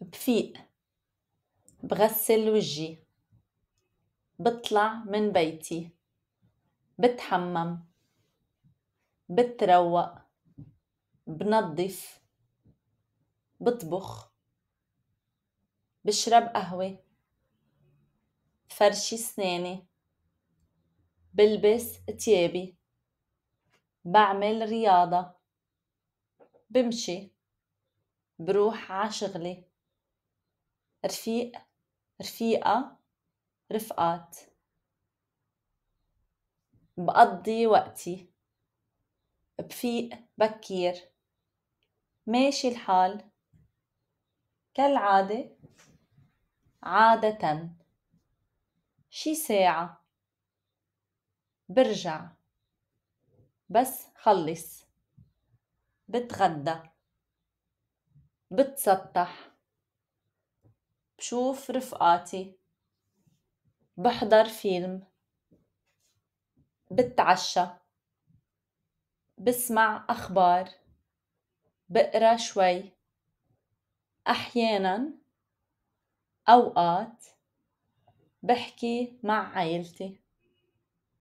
بفيق بغسل وجهي بطلع من بيتي بتحمم بتروق بنظف بطبخ بشرب قهوة بفرشي سناني بلبس تيابي بعمل رياضة بمشي بروح عشغلي رفيق رفيقة رفقات بقضي وقتي بفيق بكير ماشي الحال كالعادة عادة شي ساعة برجع بس خلص بتغدى بتسطح بشوف رفقاتي بحضر فيلم بتعشى بسمع أخبار بقرا شوي أحيانا أوقات بحكي مع عيلتي